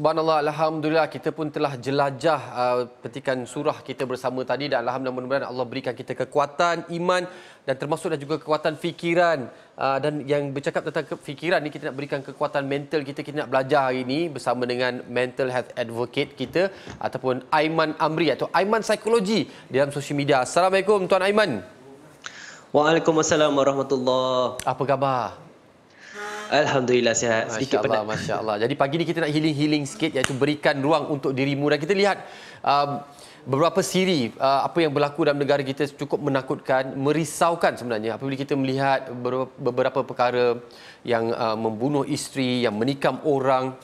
Subhanallah, Alhamdulillah kita pun telah jelajah uh, petikan surah kita bersama tadi dan Alhamdulillah mudah-mudahan Allah berikan kita kekuatan iman dan termasuklah juga kekuatan fikiran uh, dan yang bercakap tentang fikiran ni kita nak berikan kekuatan mental kita kita nak belajar hari ini bersama dengan mental health advocate kita ataupun Aiman Amri atau Aiman Psikologi di dalam sosial media. Assalamualaikum Tuan Aiman. Waalaikumsalam warahmatullahi. Apa khabar? Alhamdulillah sihat. Masya sikit Allah, penat. Masya Allah. Jadi pagi ni kita nak healing-healing sikit iaitu berikan ruang untuk dirimu dan kita lihat um, beberapa siri uh, apa yang berlaku dalam negara kita cukup menakutkan, merisaukan sebenarnya. Apabila kita melihat beberapa perkara yang uh, membunuh isteri, yang menikam orang,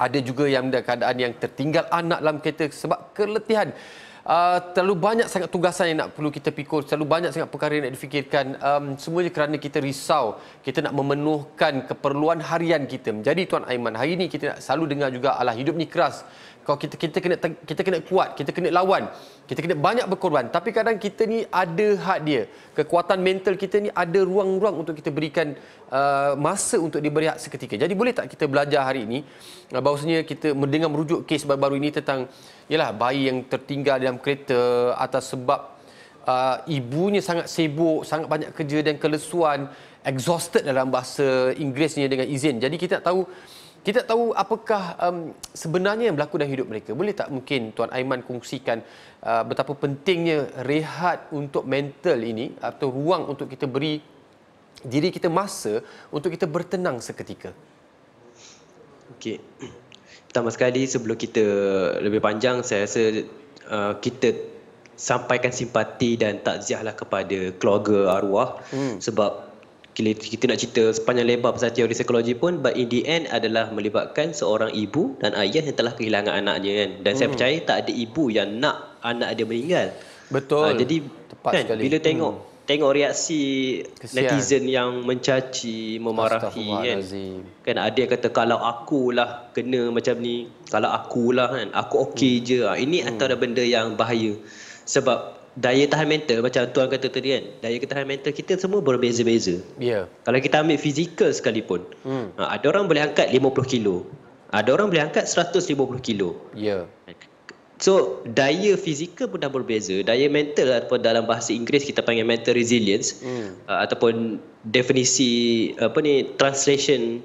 ada juga yang keadaan yang tertinggal anak dalam kereta sebab keletihan. Ah, terlalu banyak sangat tugasan yang nak perlu kita pikul, terlalu banyak sangat perkara yang nak difikirkan. Um, semuanya kerana kita risau, kita nak memenuhkan keperluan harian kita. Jadi Tuan Aiman, hari ini kita nak selalu dengar juga, alah hidup ni keras kalau kita kita kena kita kena kuat, kita kena lawan, kita kena banyak berkorban. Tapi kadang kita ni ada hak dia. Kekuatan mental kita ni ada ruang-ruang untuk kita berikan uh, masa untuk diberi hak seketika. Jadi boleh tak kita belajar hari ini uh, bahawasanya kita mendengar merujuk kes baru-baru ini tentang ialah bayi yang tertinggal dalam kereta atas sebab uh, ibunya sangat sibuk, sangat banyak kerja dan kelesuan, exhausted dalam bahasa Inggerisnya dengan izin. Jadi kita nak tahu kita tak tahu apakah um, sebenarnya yang berlaku dalam hidup mereka. Boleh tak mungkin Tuan Aiman kongsikan uh, betapa pentingnya rehat untuk mental ini atau ruang untuk kita beri diri kita masa untuk kita bertenang seketika. Okey. Pertama sekali sebelum kita lebih panjang saya rasa uh, kita sampaikan simpati dan takziahlah kepada keluarga arwah hmm. sebab kita nak cerita sepanjang lebar pasal teori psikologi pun but in the end adalah melibatkan seorang ibu dan ayah yang telah kehilangan anaknya kan dan hmm. saya percaya tak ada ibu yang nak anak dia meninggal betul uh, jadi tepat kan, sekali bila tengok hmm. tengok reaksi Kesian. netizen yang mencaci memarahi kan kan ada yang kata kalau akulah kena macam ni kalau akulah kan aku okey hmm. je ah, ini hmm. antara benda yang bahaya sebab daya tahan mental macam tuan kata tadi kan daya tahan mental kita semua berbeza-beza yeah. kalau kita ambil fizikal sekalipun hmm. Ha, ada orang boleh angkat 50 kilo ada orang boleh angkat 150 kilo ya yeah. so daya fizikal pun dah berbeza daya mental ataupun dalam bahasa Inggeris kita panggil mental resilience hmm. Ha, ataupun definisi apa ni translation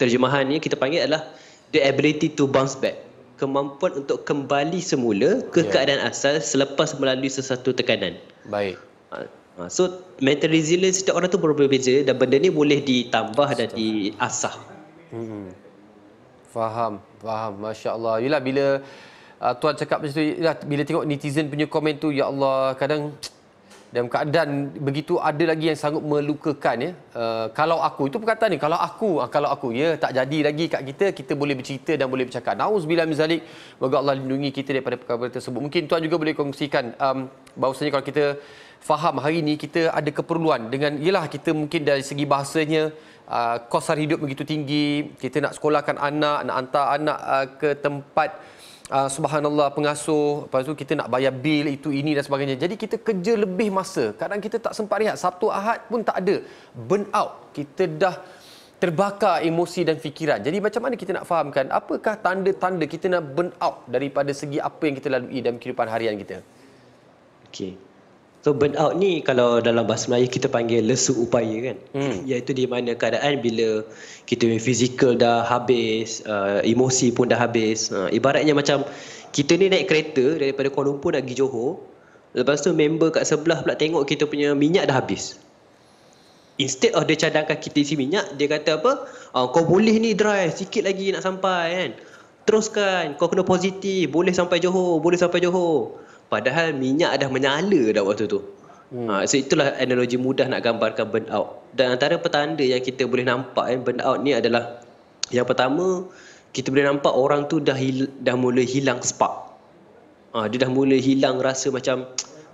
terjemahannya kita panggil adalah the ability to bounce back kemampuan untuk kembali semula ke yeah. keadaan asal selepas melalui sesuatu tekanan. Baik. Ha, ha so mental resilience setiap orang tu berbeza beza dan benda ni boleh ditambah Setelah. dan diasah. Hmm. Faham, faham. Masya-Allah. Yalah bila uh, tuan cakap macam tu, bila tengok netizen punya komen tu, ya Allah, kadang dan keadaan begitu ada lagi yang sangat melukakan ya. Uh, kalau aku itu perkataan ni kalau aku ah, kalau aku ya tak jadi lagi kat kita kita boleh bercerita dan boleh bercakap. Naus bila mizalik, Moga Allah lindungi kita daripada perkara tersebut. Mungkin tuan juga boleh kongsikan um, bahawasanya kalau kita faham hari ini kita ada keperluan dengan ialah kita mungkin dari segi bahasanya uh, ah, kos hari hidup begitu tinggi, kita nak sekolahkan anak, nak hantar anak uh, ke tempat uh, subhanallah pengasuh lepas tu kita nak bayar bil itu ini dan sebagainya jadi kita kerja lebih masa kadang kita tak sempat rehat Sabtu Ahad pun tak ada burn out kita dah terbakar emosi dan fikiran. Jadi macam mana kita nak fahamkan apakah tanda-tanda kita nak burn out daripada segi apa yang kita lalui dalam kehidupan harian kita? Okey. So burnout ni kalau dalam bahasa Melayu kita panggil lesu upaya kan. Hmm. Iaitu di mana keadaan bila kita fizikal dah habis, uh, emosi pun dah habis. Uh, ibaratnya macam kita ni naik kereta daripada Kuala Lumpur nak pergi Johor. Lepas tu member kat sebelah pula tengok kita punya minyak dah habis. Instead of dia cadangkan kita isi minyak, dia kata apa? Uh, kau boleh ni drive, sikit lagi nak sampai kan. Teruskan, kau kena positif, boleh sampai Johor, boleh sampai Johor padahal minyak dah menyala dah waktu tu. Hmm. Ha, so itulah analogi mudah nak gambarkan burn out. Dan antara petanda yang kita boleh nampak eh, burn out ni adalah yang pertama kita boleh nampak orang tu dah hil- dah mula hilang spark. Ha, dia dah mula hilang rasa macam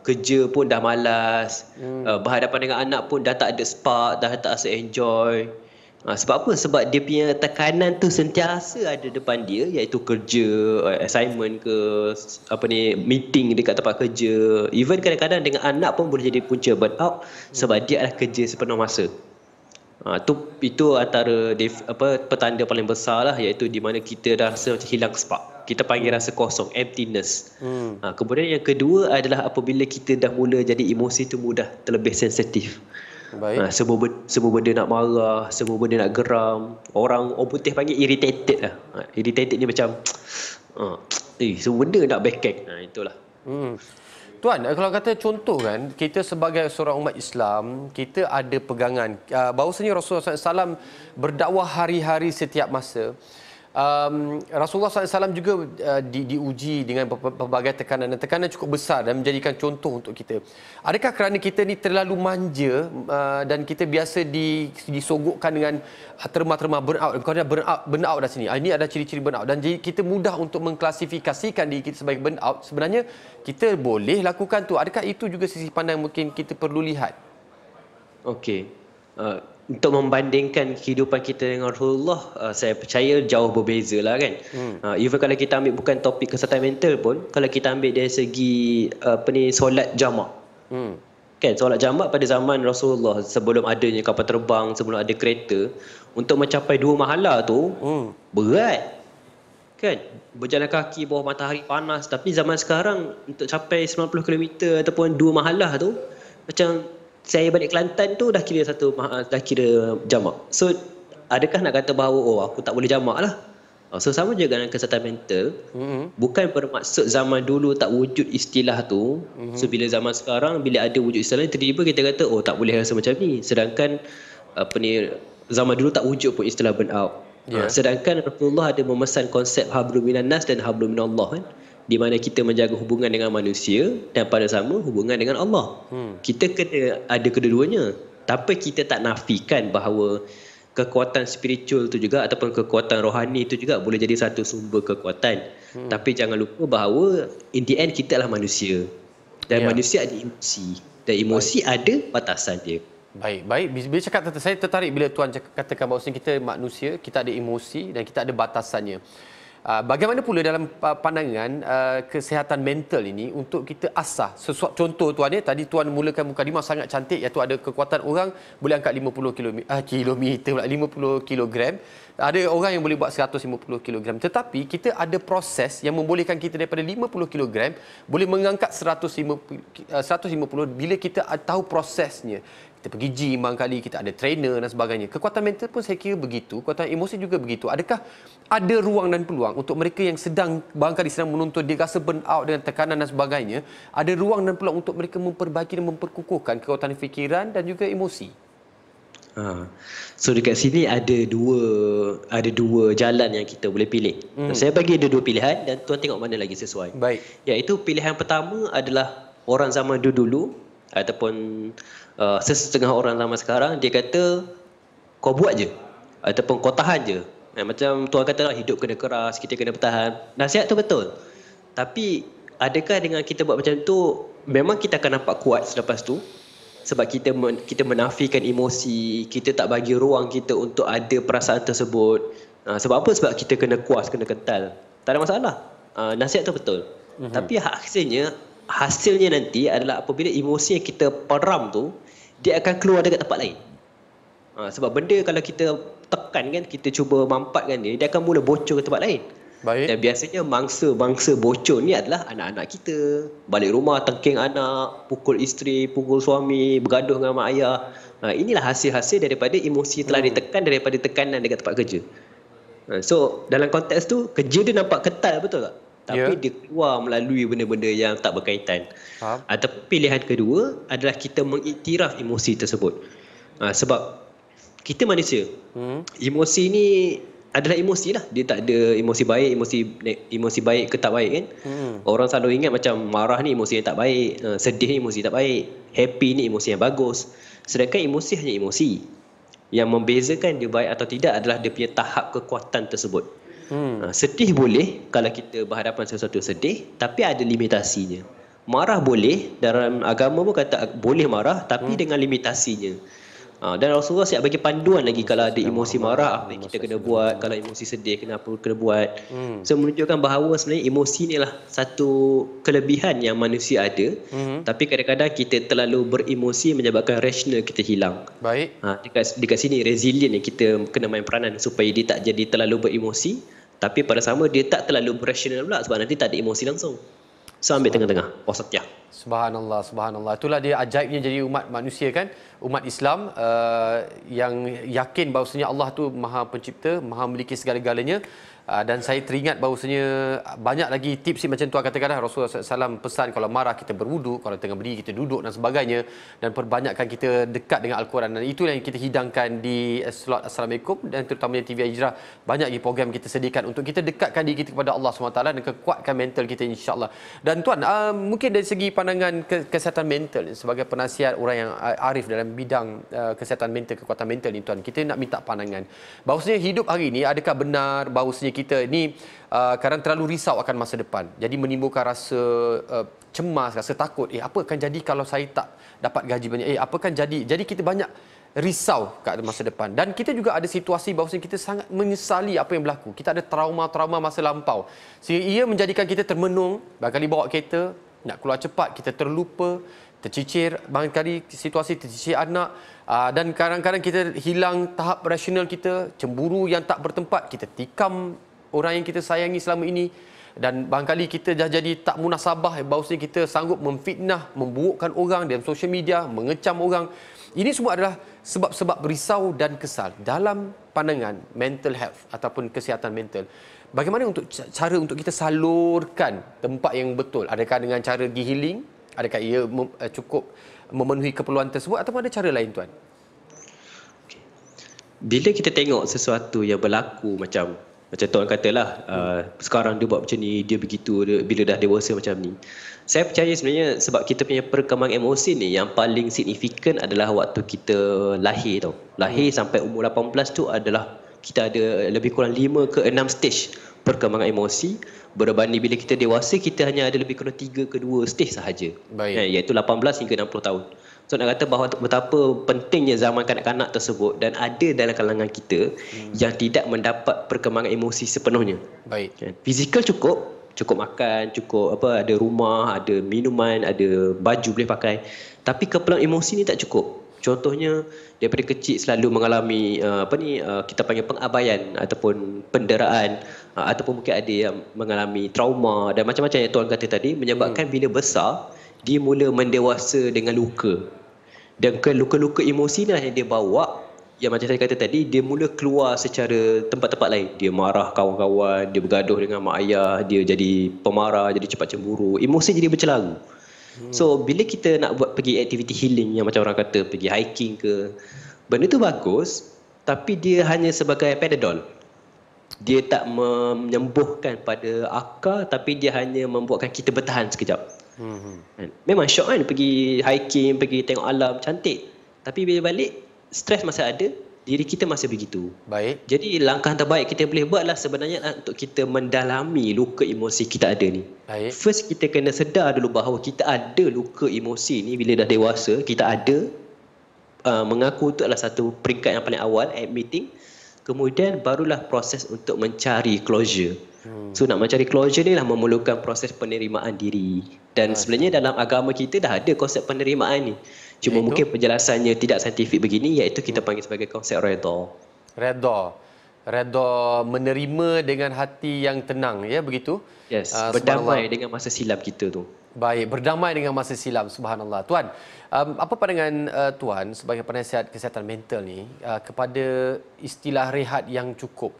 kerja pun dah malas, hmm. uh, berhadapan dengan anak pun dah tak ada spark, dah tak rasa enjoy. Hmm. Ha, sebab apa? Sebab dia punya tekanan tu sentiasa ada depan dia iaitu kerja, eh, assignment ke apa ni, meeting dekat tempat kerja. Even kadang-kadang dengan anak pun boleh jadi punca burnout sebab dia adalah kerja sepenuh masa. Ha, tu itu antara def, apa petanda paling besar lah iaitu di mana kita dah rasa macam hilang spark. Kita panggil rasa kosong, emptiness. Hmm. Ha, kemudian yang kedua adalah apabila kita dah mula jadi emosi tu mudah terlebih sensitif. Baik. Ha, semua, benda, semua benda nak marah, semua benda nak geram. Orang orang putih panggil irritated lah. Ha, irritated ni macam, ha, eh, semua benda nak backhand. Ha, itulah. Hmm. Tuan, eh, kalau kata contoh kan, kita sebagai seorang umat Islam, kita ada pegangan. Uh, bahawasanya Rasulullah SAW berdakwah hari-hari setiap masa um, Rasulullah SAW juga uh, di, diuji dengan pelbagai tekanan dan tekanan cukup besar dan menjadikan contoh untuk kita. Adakah kerana kita ni terlalu manja uh, dan kita biasa di, disogokkan dengan eh, terma-terma burnout. Kerana burnout burnout dah sini. Ah, ini ada ciri-ciri burnout dan jadi kita mudah untuk mengklasifikasikan diri kita sebagai burnout. Sebenarnya kita boleh lakukan tu. Adakah itu juga sisi pandang mungkin kita perlu lihat? Okey. Uh, untuk membandingkan kehidupan kita dengan Rasulullah uh, saya percaya jauh berbeza lah kan hmm. uh, even kalau kita ambil bukan topik kesatuan mental pun kalau kita ambil dari segi uh, apa ni solat jamak hmm. kan solat jamak pada zaman Rasulullah sebelum adanya kapal terbang sebelum ada kereta untuk mencapai dua mahala tu hmm. berat kan berjalan kaki bawah matahari panas tapi zaman sekarang untuk capai 90km ataupun dua mahala tu macam saya balik Kelantan tu dah kira satu ah, dah kira jamak. So adakah nak kata bahawa oh aku tak boleh jamak lah. Ah, so sama juga dengan kesihatan mental. Mm-hmm. Bukan bermaksud zaman dulu tak wujud istilah tu. Mm-hmm. So bila zaman sekarang bila ada wujud istilah ni tiba-tiba kita kata oh tak boleh rasa macam ni. Sedangkan apa ni zaman dulu tak wujud pun istilah burnout. Yeah. Ya. Sedangkan Rasulullah ada memesan konsep hablum minannas dan hablum Allah. kan. Eh? di mana kita menjaga hubungan dengan manusia dan pada sama hubungan dengan Allah. Hmm. Kita kena ada kedua-duanya. Tapi kita tak nafikan bahawa kekuatan spiritual itu juga ataupun kekuatan rohani itu juga boleh jadi satu sumber kekuatan. Hmm. Tapi jangan lupa bahawa in the end kita adalah manusia. Dan yeah. manusia ada emosi. Dan emosi baik. ada batasan dia. Baik, baik. Bila cakap saya tertarik bila tuan katakan bahawa kita manusia, kita ada emosi dan kita ada batasannya. Ah, bagaimana pula dalam pandangan uh, kesihatan mental ini untuk kita asah sesuatu contoh tuan ya tadi tuan mulakan mukadimah sangat cantik iaitu ada kekuatan orang boleh angkat 50 km uh, kilometer pula 50 kilogram ada orang yang boleh buat 150 kilogram tetapi kita ada proses yang membolehkan kita daripada 50 kilogram boleh mengangkat 150 uh, 150 bila kita ah, tahu prosesnya kita pergi gym kali kita ada trainer dan sebagainya kekuatan mental pun saya kira begitu kekuatan emosi juga begitu adakah ada ruang dan peluang untuk mereka yang sedang barangkali sedang menuntut dia rasa burn out dengan tekanan dan sebagainya ada ruang dan peluang untuk mereka memperbaiki dan memperkukuhkan kekuatan fikiran dan juga emosi Ha. So dekat sini ada dua ada dua jalan yang kita boleh pilih. Hmm. Saya bagi ada dua pilihan dan tuan tengok mana lagi sesuai. Baik. Iaitu pilihan pertama adalah orang zaman dulu-dulu ataupun uh, sesetengah orang lama sekarang dia kata kau buat je ataupun kau tahan je eh, macam tuan kata lah hidup kena keras kita kena bertahan nasihat tu betul tapi adakah dengan kita buat macam tu memang kita akan nampak kuat selepas tu sebab kita men- kita menafikan emosi kita tak bagi ruang kita untuk ada perasaan tersebut uh, sebab apa sebab kita kena kuas kena kental tak ada masalah uh, nasihat tu betul mm-hmm. tapi hak aksinya hasilnya nanti adalah apabila emosi yang kita padam tu dia akan keluar dekat tempat lain. Ha, sebab benda kalau kita tekan kan, kita cuba mampatkan dia, dia akan mula bocor ke tempat lain. Baik. Dan biasanya mangsa-mangsa bocor ni adalah anak-anak kita. Balik rumah, tengking anak, pukul isteri, pukul suami, bergaduh dengan mak ayah. Ha, inilah hasil-hasil daripada emosi telah hmm. ditekan daripada tekanan dekat tempat kerja. Ha, so dalam konteks tu, kerja dia nampak ketal betul tak? tapi yeah. dia keluar melalui benda-benda yang tak berkaitan. Faham. Atau ah, pilihan kedua adalah kita mengiktiraf emosi tersebut. Ha, sebab kita manusia, hmm. emosi ni adalah emosi lah. Dia tak ada emosi baik, emosi emosi baik ke tak baik kan. Hmm. Orang selalu ingat macam marah ni emosi yang tak baik, uh, sedih ni emosi tak baik, happy ni emosi yang bagus. Sedangkan emosi hanya emosi. Yang membezakan dia baik atau tidak adalah dia punya tahap kekuatan tersebut. Hmm. Ha, sedih boleh kalau kita berhadapan sesuatu sedih, tapi ada limitasinya. Marah boleh, dalam agama pun kata boleh marah, tapi hmm. dengan limitasinya. Ha, dan Rasulullah siap bagi panduan lagi kalau ada emosi marah, apa yang kita kena buat, kalau emosi sedih, kena kenapa kena buat. Hmm. So, menunjukkan bahawa sebenarnya emosi ni lah satu kelebihan yang manusia ada. Hmm. Tapi kadang-kadang kita terlalu beremosi menyebabkan rasional kita hilang. Baik. Ha, dekat, dekat sini, resilient yang kita kena main peranan supaya dia tak jadi terlalu beremosi tapi pada sama dia tak terlalu rational pula sebab nanti tak ada emosi langsung so ambil tengah-tengah oh setia subhanallah subhanallah itulah dia ajaibnya jadi umat manusia kan umat Islam uh, yang yakin bahawasanya Allah tu maha pencipta maha memiliki segala-galanya Ah, dan saya teringat bahawasanya ah, banyak lagi tips macam tu kata kadang lah, Rasulullah SAW pesan kalau marah kita berwuduk kalau tengah berdiri kita duduk dan sebagainya dan perbanyakkan kita dekat dengan Al-Quran dan itu yang kita hidangkan di eh, slot Assalamualaikum dan terutamanya TV Hijrah banyak lagi program kita sediakan untuk kita dekatkan diri kita kepada Allah SWT dan kekuatkan mental kita insyaAllah dan tuan uh, mungkin dari segi pandangan kesihatan mental sebagai penasihat orang yang arif dalam bidang uh, kesihatan mental kekuatan mental ni tuan kita nak minta pandangan bahawasanya hidup hari ini adakah benar bahawasanya kita ini uh, kadang terlalu risau akan masa depan. Jadi menimbulkan rasa uh, cemas, rasa takut. Eh, apa akan jadi kalau saya tak dapat gaji banyak? Eh, apa akan jadi? Jadi kita banyak risau ke masa depan. Dan kita juga ada situasi bahawa kita sangat menyesali apa yang berlaku. Kita ada trauma-trauma masa lampau. Sehingga ia menjadikan kita termenung, berkali-kali bawa kereta, nak keluar cepat, kita terlupa, tercicir, banyak kali situasi tercicir anak. Ah, dan kadang-kadang kita hilang tahap rasional kita, cemburu yang tak bertempat, kita tikam orang yang kita sayangi selama ini dan barangkali kita dah jadi tak munasabah bahawasanya kita sanggup memfitnah, memburukkan orang dalam social media, mengecam orang. Ini semua adalah sebab-sebab berisau dan kesal dalam pandangan mental health ataupun kesihatan mental. Bagaimana untuk cara untuk kita salurkan tempat yang betul? Adakah dengan cara gi healing? Adakah ia eh, cukup memenuhi keperluan tersebut atau ada cara lain tuan? Bila kita tengok sesuatu yang berlaku macam macam Tuan katalah hmm. uh, sekarang dia buat macam ni dia begitu dia, bila dah dewasa macam ni saya percaya sebenarnya sebab kita punya perkembang emosi ni yang paling signifikan adalah waktu kita lahir tau lahir hmm. sampai umur 18 tu adalah kita ada lebih kurang 5 ke 6 stage perkembangan emosi berbanding bila kita dewasa kita hanya ada lebih kurang 3 ke 2 stage sahaja Baik. Eh, iaitu 18 hingga 60 tahun So nak kata bahawa betapa pentingnya zaman kanak-kanak tersebut dan ada dalam kalangan kita hmm. yang tidak mendapat perkembangan emosi sepenuhnya. Baik. Kan? Fizikal cukup, cukup makan, cukup apa ada rumah, ada minuman, ada baju boleh pakai. Tapi kepulang emosi ni tak cukup. Contohnya daripada kecil selalu mengalami uh, apa ni uh, kita panggil pengabaian ataupun penderaan uh, ataupun mungkin ada yang mengalami trauma dan macam-macam yang tuan kata tadi menyebabkan hmm. bila besar dia mula mendewasa dengan luka dan ke luka-luka emosi lah yang dia bawa yang macam saya kata tadi dia mula keluar secara tempat-tempat lain dia marah kawan-kawan dia bergaduh dengan mak ayah dia jadi pemarah jadi cepat cemburu emosi jadi bercelaru hmm. so bila kita nak buat pergi aktiviti healing yang macam orang kata pergi hiking ke benda tu bagus tapi dia hanya sebagai pedadol dia tak menyembuhkan pada akar tapi dia hanya membuatkan kita bertahan sekejap Hmm. Memang syok kan pergi hiking, pergi tengok alam, cantik. Tapi bila balik, stres masih ada, diri kita masih begitu. Baik. Jadi langkah terbaik kita boleh buat lah sebenarnya untuk kita mendalami luka emosi kita ada ni. Baik. First kita kena sedar dulu bahawa kita ada luka emosi ni bila dah dewasa, kita ada uh, mengaku tu adalah satu peringkat yang paling awal admitting. Kemudian barulah proses untuk mencari closure. Hmm. So nak mencari closure ni lah memerlukan proses penerimaan diri. Dan ah, sebenarnya dalam agama kita dah ada konsep penerimaan ni. Cuma iaitu? mungkin penjelasannya tidak saintifik begini iaitu kita panggil sebagai konsep redha. Redha. Redha menerima dengan hati yang tenang ya begitu. Yes. Uh, berdamai dengan masa silam kita tu. Baik, berdamai dengan masa silam subhanallah. Tuan, um, apa pandangan uh, tuan sebagai penasihat kesihatan mental ni uh, kepada istilah rehat yang cukup?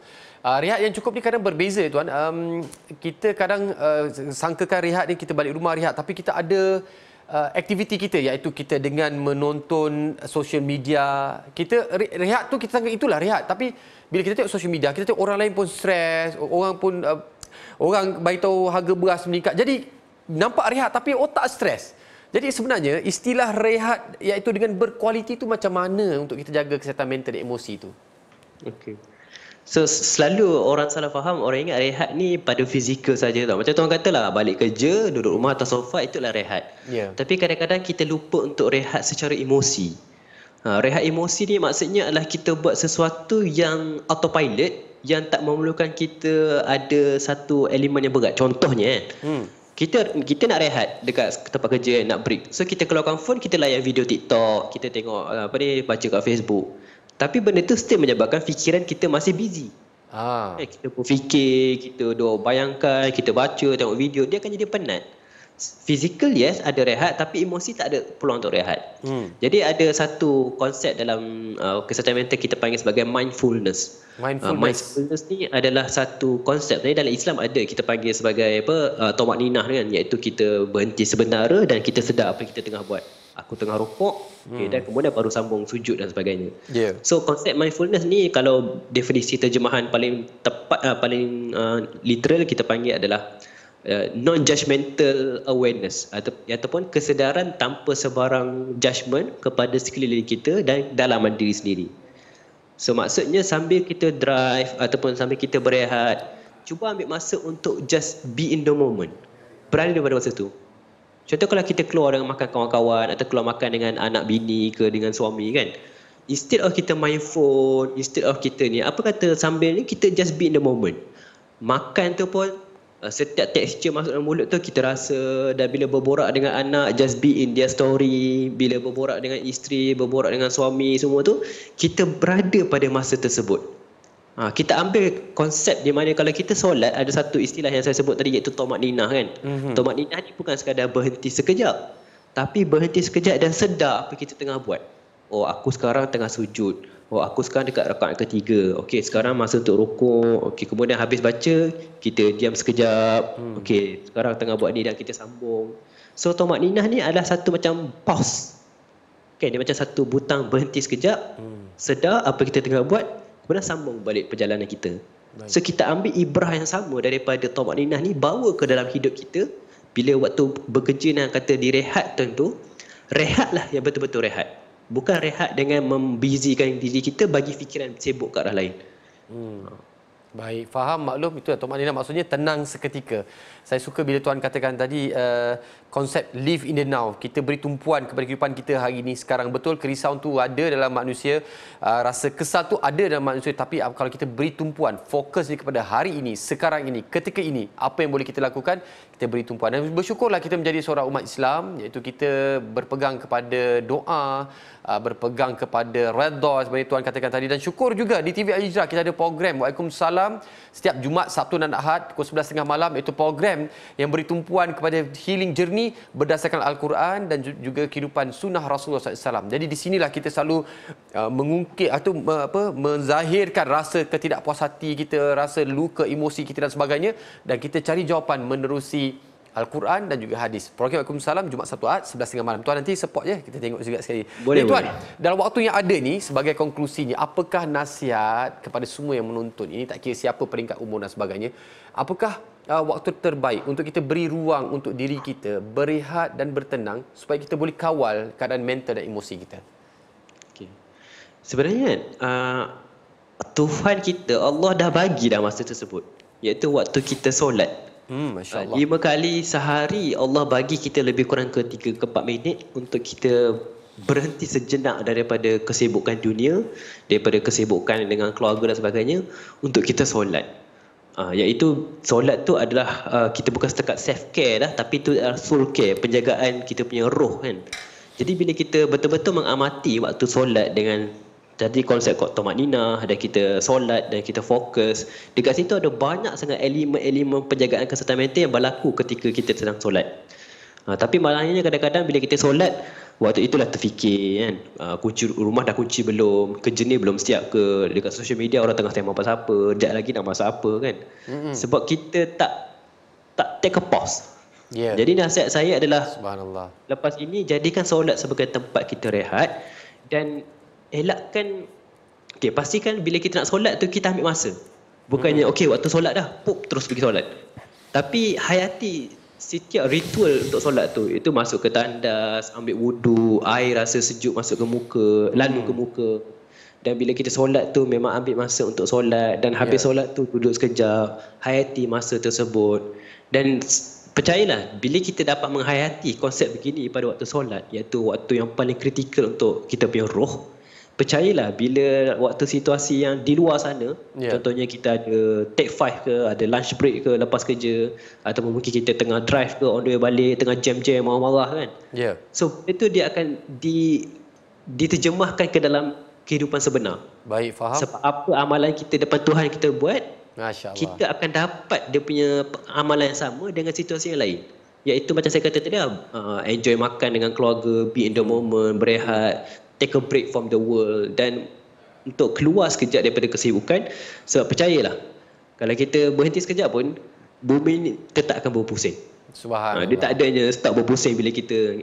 Uh, rehat yang cukup ni kadang berbeza tuan. Um, kita kadang uh, sangkakan rehat ni kita balik rumah rehat tapi kita ada uh, aktiviti kita iaitu kita dengan menonton social media. Kita rehat tu kita sangka itulah rehat tapi bila kita tengok social media kita tengok orang lain pun stres, orang pun uh, orang bagi tahu harga beras meningkat. Jadi nampak rehat tapi otak stres. Jadi sebenarnya istilah rehat iaitu dengan berkualiti tu macam mana untuk kita jaga kesihatan mental dan emosi tu? Okey. So selalu orang salah faham, orang ingat rehat ni pada fizikal saja tau. Macam tuan kata lah, balik kerja, duduk rumah atas sofa, itulah rehat. Yeah. Tapi kadang-kadang kita lupa untuk rehat secara emosi. Ha, rehat emosi ni maksudnya adalah kita buat sesuatu yang autopilot, yang tak memerlukan kita ada satu elemen yang berat. Contohnya kan, hmm. Kita kita nak rehat dekat tempat kerja nak break. So kita keluarkan phone, kita layan video TikTok, kita tengok apa ni baca kat Facebook. Tapi benda tu still menyebabkan fikiran kita masih busy. Ah. Eh, kita pun fikir, kita doa bayangkan, kita baca, tengok video, dia akan jadi penat. Physical yes, ada rehat tapi emosi tak ada peluang untuk rehat. Hmm. Jadi ada satu konsep dalam uh, kesihatan mental kita panggil sebagai mindfulness. Uh, mindfulness. Uh, mindfulness ni adalah satu konsep. Jadi dalam Islam ada kita panggil sebagai apa? Uh, tomak ninah kan, iaitu kita berhenti sebenar dan kita sedar apa kita tengah buat aku tengah rokok okay, hmm. dan kemudian baru sambung sujud dan sebagainya. Yeah. So konsep mindfulness ni kalau definisi terjemahan paling tepat uh, paling uh, literal kita panggil adalah uh, non judgmental awareness atau, ataupun kesedaran tanpa sebarang judgement kepada sekeliling kita dan dalam diri sendiri. So maksudnya sambil kita drive ataupun sambil kita berehat cuba ambil masa untuk just be in the moment. Berada pada masa tu. Contoh kalau kita keluar dengan makan kawan-kawan atau keluar makan dengan anak bini ke dengan suami kan. Instead of kita main phone, instead of kita ni, apa kata sambil ni kita just be in the moment. Makan tu pun uh, setiap texture masuk dalam mulut tu kita rasa dan bila berborak dengan anak just be in their story, bila berborak dengan isteri, berborak dengan suami semua tu kita berada pada masa tersebut. Ha, kita ambil konsep di mana kalau kita solat ada satu istilah yang saya sebut tadi iaitu tomat nina kan. Mm-hmm. Tomat nina ni bukan sekadar berhenti sekejap. Tapi berhenti sekejap dan sedar apa kita tengah buat. Oh aku sekarang tengah sujud. Oh aku sekarang dekat rakaat ketiga. Okey sekarang masa untuk rukuk. Okey kemudian habis baca kita diam sekejap. Mm. Okey sekarang tengah buat ni dan kita sambung. So tomat nina ni adalah satu macam pause. Okay, dia macam satu butang berhenti sekejap. Mm. Sedar apa kita tengah buat Kemudian sambung balik perjalanan kita. Baik. So kita ambil ibrah yang sama daripada Tomak Ninah ni bawa ke dalam hidup kita. Bila waktu bekerja nak kata direhat tentu rehatlah yang betul-betul rehat. Bukan rehat dengan membizikan diri kita bagi fikiran sibuk ke arah lain. Hmm. Baik, faham maklum itu Tuan Tomak maksudnya tenang seketika. Saya suka bila tuan katakan tadi uh, konsep live in the now kita beri tumpuan kepada kehidupan kita hari ini sekarang betul kerisauan tu ada dalam manusia ah, rasa kesal tu ada dalam manusia tapi ah, kalau kita beri tumpuan fokus ni kepada hari ini sekarang ini ketika ini apa yang boleh kita lakukan kita beri tumpuan dan bersyukurlah kita menjadi seorang umat Islam iaitu kita berpegang kepada doa ah, berpegang kepada redha seperti tuan katakan tadi dan syukur juga di TV Al kita ada program Waalaikumsalam setiap Jumaat Sabtu dan Ahad pukul 11.30 malam iaitu program yang beri tumpuan kepada healing journey berdasarkan Al-Quran dan juga kehidupan sunnah Rasulullah SAW. Jadi di sinilah kita selalu uh, mengungkit atau uh, apa, menzahirkan rasa ketidakpuas hati kita, rasa luka emosi kita dan sebagainya dan kita cari jawapan menerusi Al-Quran dan juga hadis. Program Waalaikumsalam Jumaat Sabtu Ahad 11.30 malam. Tuan nanti support je kita tengok juga sekali. Boleh, ya, Tuan, boleh. dalam waktu yang ada ni sebagai konklusinya apakah nasihat kepada semua yang menonton ini tak kira siapa peringkat umur dan sebagainya apakah uh, waktu terbaik untuk kita beri ruang untuk diri kita berehat dan bertenang supaya kita boleh kawal keadaan mental dan emosi kita. Okey. Sebenarnya uh, Tuhan kita Allah dah bagi dah masa tersebut iaitu waktu kita solat. Hmm ah, Lima kali sehari Allah bagi kita lebih kurang ke tiga ke empat minit untuk kita berhenti sejenak daripada kesibukan dunia, daripada kesibukan dengan keluarga dan sebagainya untuk kita solat. Ah, iaitu solat tu adalah uh, kita bukan setakat self care dah tapi tu adalah soul care penjagaan kita punya roh kan jadi bila kita betul-betul mengamati waktu solat dengan jadi konsep kotomak nina ada kita solat dan kita fokus dekat situ ada banyak sangat elemen-elemen penjagaan kesehatan mental yang berlaku ketika kita sedang solat uh, tapi malangnya kadang-kadang bila kita solat waktu itulah terfikir kan uh, kunci rumah dah kunci belum kerja ni belum siap ke dekat social media orang tengah tengah pasal apa jap lagi nak masak apa kan mm-hmm. sebab kita tak tak take a pause yeah. jadi nasihat saya adalah subhanallah lepas ini jadikan solat sebagai tempat kita rehat dan elakkan okey pastikan bila kita nak solat tu kita ambil masa bukannya mm-hmm. okey waktu solat dah pop terus pergi solat tapi hayati setiap ritual untuk solat tu itu masuk ke tandas ambil wudu air rasa sejuk masuk ke muka lalu ke hmm. muka dan bila kita solat tu memang ambil masa untuk solat dan habis yeah. solat tu duduk sekejap hayati masa tersebut dan percayalah bila kita dapat menghayati konsep begini pada waktu solat iaitu waktu yang paling kritikal untuk kita punya roh percayalah bila waktu situasi yang di luar sana yeah. contohnya kita ada take five ke ada lunch break ke lepas kerja atau mungkin kita tengah drive ke on the way balik tengah jam-jam marah-marah kan yeah. so itu dia akan di diterjemahkan ke dalam kehidupan sebenar baik faham sebab apa amalan kita depan Tuhan kita buat kita akan dapat dia punya amalan yang sama dengan situasi yang lain Iaitu macam saya kata tadi, uh, enjoy makan dengan keluarga, be in the moment, berehat, take a break from the world dan untuk keluar sekejap daripada kesibukan sebab percayalah kalau kita berhenti sekejap pun bumi ni tetap akan berpusing subhanallah ha, dia tak adanya stop berpusing bila kita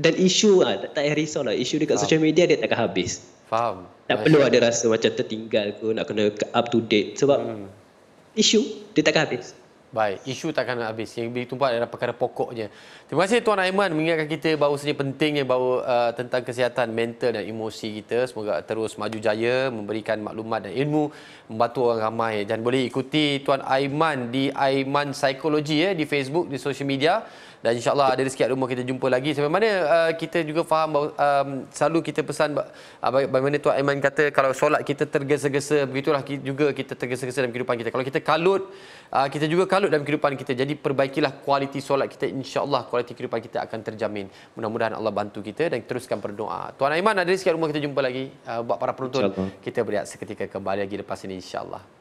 dan isu lah, tak, tak payah risau lah isu dekat faham. social media dia takkan habis faham tak perlu ada rasa macam tertinggal ke nak kena up to date sebab hmm. isu dia takkan habis Baik, isu takkan habis. Yang lebih tumpah adalah perkara pokoknya. Terima kasih Tuan Aiman mengingatkan kita bahawa sebenarnya pentingnya bahawa uh, tentang kesihatan mental dan emosi kita. Semoga terus maju jaya, memberikan maklumat dan ilmu, membantu orang ramai. Dan boleh ikuti Tuan Aiman di Aiman Psikologi eh, di Facebook, di social media. Dan insyaAllah ada rezeki rumah kita jumpa lagi. Sampai mana uh, kita juga faham bahawa um, selalu kita pesan uh, bagaimana Tuan Aiman kata kalau solat kita tergesa-gesa, begitulah kita juga kita tergesa-gesa dalam kehidupan kita. Kalau kita kalut, uh, kita juga kalut salut dalam kehidupan kita. Jadi perbaikilah kualiti solat kita. InsyaAllah kualiti kehidupan kita akan terjamin. Mudah-mudahan Allah bantu kita dan teruskan berdoa. Tuan Aiman, ada sikit rumah kita jumpa lagi. Uh, buat para penonton, kita berlihat seketika kembali lagi lepas ini insyaAllah. Allah.